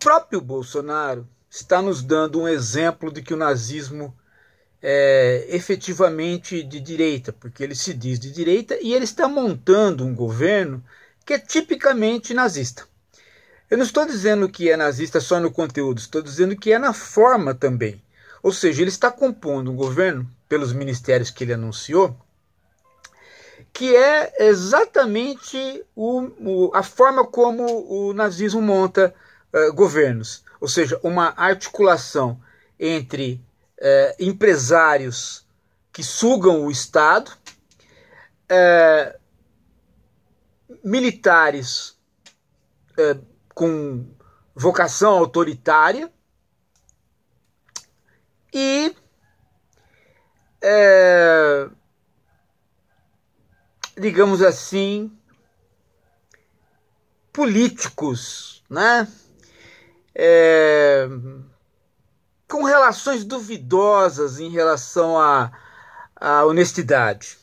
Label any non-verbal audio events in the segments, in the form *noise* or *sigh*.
próprio Bolsonaro está nos dando um exemplo de que o nazismo é efetivamente de direita, porque ele se diz de direita e ele está montando um governo que é tipicamente nazista. Eu não estou dizendo que é nazista só no conteúdo, estou dizendo que é na forma também. Ou seja, ele está compondo um governo, pelos ministérios que ele anunciou, que é exatamente o, o, a forma como o nazismo monta eh, governos, ou seja, uma articulação entre uh, empresários que sugam o Estado, eh, militares com vocação autoritária e digamos assim, políticos, né? é, com relações duvidosas em relação à, à honestidade.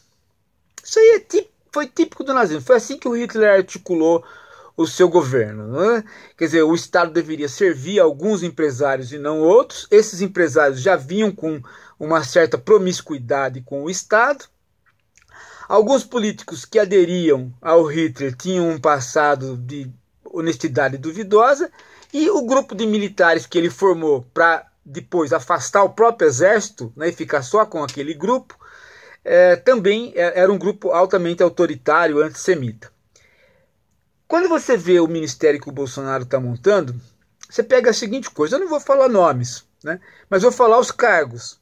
Isso aí é típico, foi típico do nazismo. Foi assim que o Hitler articulou o seu governo. Né? Quer dizer, o Estado deveria servir alguns empresários e não outros. Esses empresários já vinham com uma certa promiscuidade com o Estado. Alguns políticos que aderiam ao Hitler tinham um passado de honestidade duvidosa e o grupo de militares que ele formou para depois afastar o próprio exército né, e ficar só com aquele grupo, é, também é, era um grupo altamente autoritário, antissemita. Quando você vê o ministério que o Bolsonaro está montando, você pega a seguinte coisa: eu não vou falar nomes, né, mas vou falar os cargos.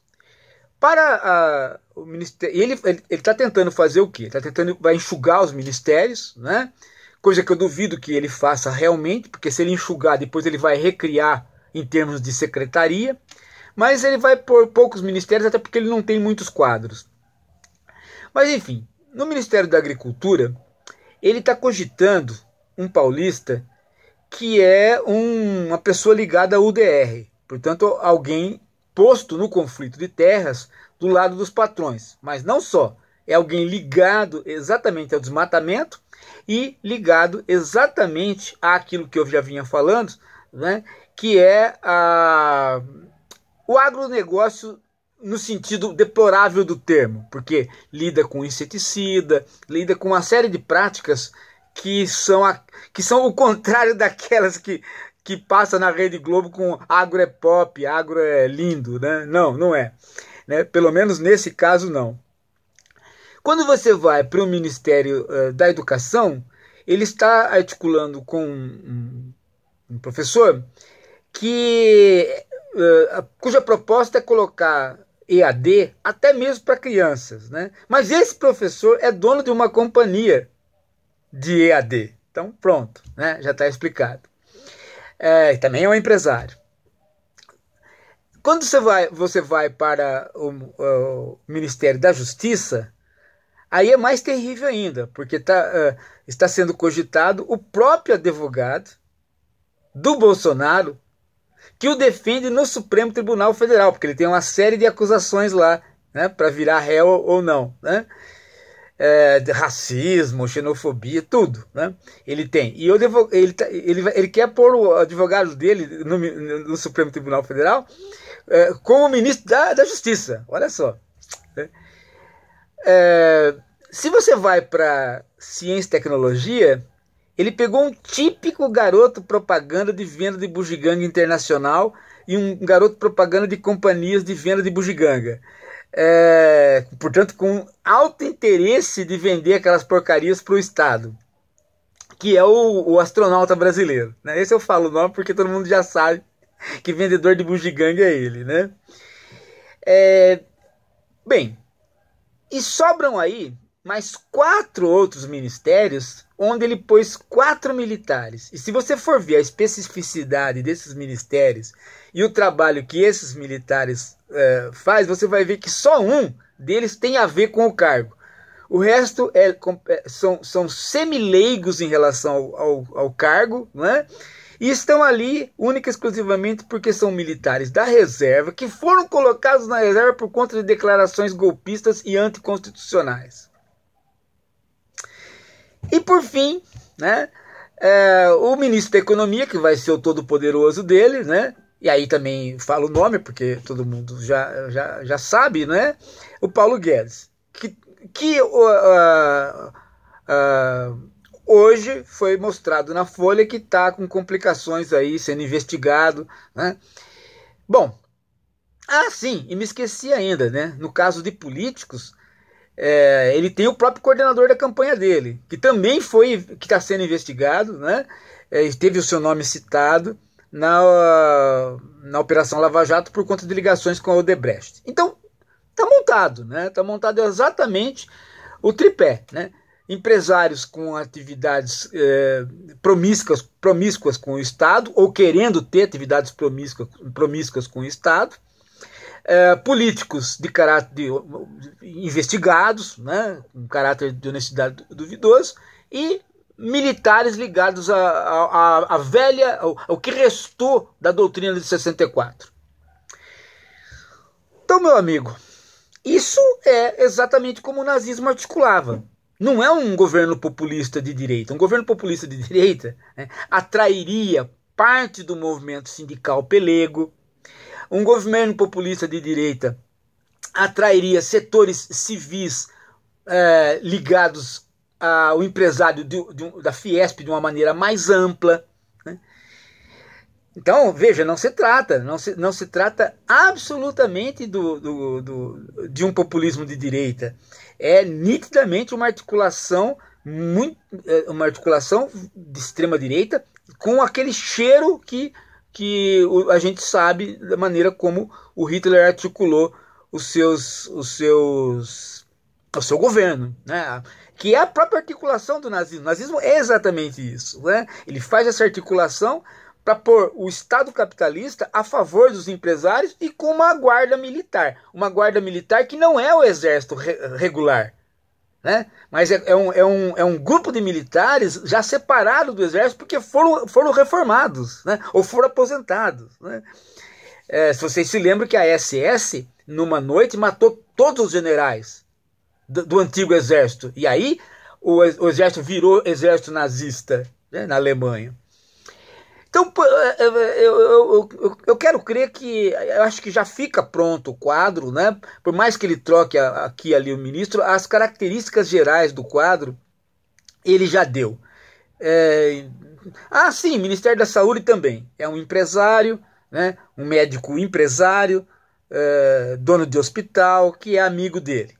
Para a, o ministério, ele está tentando fazer o quê? Está tentando vai enxugar os ministérios, né? coisa que eu duvido que ele faça realmente, porque se ele enxugar, depois ele vai recriar em termos de secretaria, mas ele vai por poucos ministérios, até porque ele não tem muitos quadros. Mas enfim, no Ministério da Agricultura, ele está cogitando um paulista que é um, uma pessoa ligada à UDR, portanto, alguém posto no conflito de terras do lado dos patrões, mas não só, é alguém ligado exatamente ao desmatamento e ligado exatamente àquilo que eu já vinha falando, né, que é a, o agronegócio no sentido deplorável do termo, porque lida com inseticida, lida com uma série de práticas que são, a, que são o contrário *laughs* daquelas que, que passa na Rede Globo com agro é pop, agro é lindo, né? Não, não é. Né? Pelo menos nesse caso, não. Quando você vai para o Ministério uh, da Educação, ele está articulando com um, um professor que uh, cuja proposta é colocar EAD até mesmo para crianças, né? Mas esse professor é dono de uma companhia de EAD, então pronto, né? Já está explicado. É, também é um empresário. Quando você vai, você vai para o, eh, o Ministério da Justiça, Aí é mais terrível ainda, porque tá, uh, está sendo cogitado o próprio advogado do Bolsonaro que o defende no Supremo Tribunal Federal, porque ele tem uma série de acusações lá né, para virar réu ou não. Né? É, racismo, xenofobia, tudo, né? Ele tem. E eu devo, ele, tá, ele, ele quer pôr o advogado dele no, no Supremo Tribunal Federal é, como ministro da, da Justiça. Olha só. Né? É, se você vai para ciência e tecnologia, ele pegou um típico garoto propaganda de venda de bugiganga internacional e um garoto propaganda de companhias de venda de bugiganga. É, portanto, com alto interesse de vender aquelas porcarias para o Estado, que é o, o, astronauta brasileiro. Né? Esse eu falo não porque todo mundo já sabe que vendedor de bugiganga é ele. Né? É, bem, e sobram aí mais quatro outros ministérios, onde ele pôs quatro militares. E se você for ver a especificidade desses ministérios e o trabalho que esses militares é, faz, você vai ver que só um deles tem a ver com o cargo. O resto é, é são, são semileigos em relação ao, ao, ao cargo, não é? e estão ali única e exclusivamente porque são militares da reserva que foram colocados na reserva por conta de declarações golpistas e anticonstitucionais. E por fim, né, é, o ministro da Economia, que vai ser o todo-poderoso dele, né, e aí também falo o nome, porque todo mundo já, já, já sabe, né, o Paulo Guedes, que, que uh, uh, uh Hoje foi mostrado na Folha que está com complicações aí, sendo investigado. Né? Bom, ah, sim, e me esqueci ainda, né? No caso de políticos, é, ele tem o próprio coordenador da campanha dele, que também foi, que está sendo investigado, né? É, teve o seu nome citado na, na Operação Lava Jato por conta de ligações com a Odebrecht. Então, tá montado, né? Tá montado exatamente o tripé, né? empresários com atividades é, promíscuas, promíscuas com o Estado, ou querendo ter atividades promíscuas, promíscuas com o Estado, é, políticos de caráter de, investigados, né, com caráter de honestidade duvidoso, e militares ligados à, a velha, ao, ao que restou da doutrina de 64. Então, meu amigo, isso é exatamente como o nazismo articulava não é um governo populista de direita. Um governo populista de direita né, atrairia parte do movimento sindical pelego. Um governo populista de direita atrairia setores civis é, ligados ao empresário de, de, da Fiesp de uma maneira mais ampla. Né? Então, veja, não se trata, não se, não se trata absolutamente do, do, do de um populismo de direita é nitidamente uma articulação muito, é, uma articulação de extrema direita com aquele cheiro que, que a gente sabe da maneira como o Hitler articulou os seus os seus o seu governo, né? Que é a própria articulação do nazismo. O nazismo é exatamente isso, né? Ele faz essa articulação para pôr o Estado capitalista a favor dos empresários e com uma guarda militar. Uma guarda militar que não é o exército re regular, né? mas é, é, um, é, um, é um grupo de militares já separado do exército porque foram, foram reformados né? ou foram aposentados. Né? É, se vocês se lembram que a SS, numa noite, matou todos os generais do, do antigo exército. E aí o, o exército virou exército nazista né? na Alemanha. Então, é, é, é, eu, eu, eu, eu, quero crer que, eu acho que já fica pronto o quadro, né? Por mais que ele troque aqui ali o ministro, as características gerais do quadro ele já deu. É... Ah, sim, Ministério da Saúde também. É um empresário, né? um médico empresário, é... dono de hospital, que é amigo dele.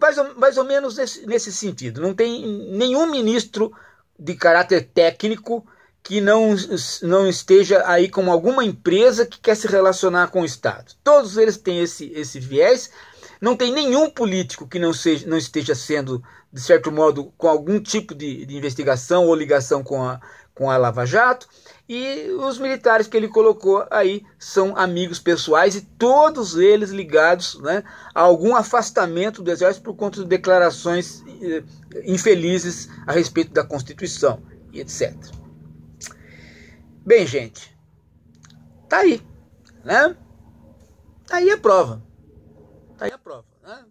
mais ou, mais ou menos nesse, nesse sentido. Não tem nenhum ministro de caráter técnico que não, não esteja aí com alguma empresa que quer se relacionar com o Estado. Todos eles têm esse, esse viés. Não tem nenhum político que não, seja, não esteja sendo, de certo modo, com algum tipo de, de investigação ou ligação com a, com a Lava Jato, e os militares que ele colocou aí são amigos pessoais e todos eles ligados né, a algum afastamento do exército por conta de declarações eh, infelizes a respeito da Constituição e etc. Bem, gente, tá aí, né? Tá aí a prova. Tá aí a prova, né?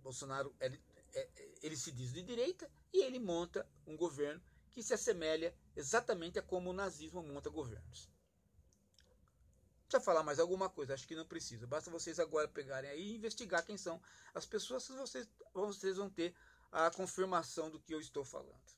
O Bolsonaro ele, é, ele se diz de direita e ele monta um governo que se assemelha exatamente a como o nazismo monta governos. eu falar mais alguma coisa? Acho que não precisa. Basta vocês agora pegarem aí e investigar quem são as pessoas, vocês vão ter a confirmação do que eu estou falando.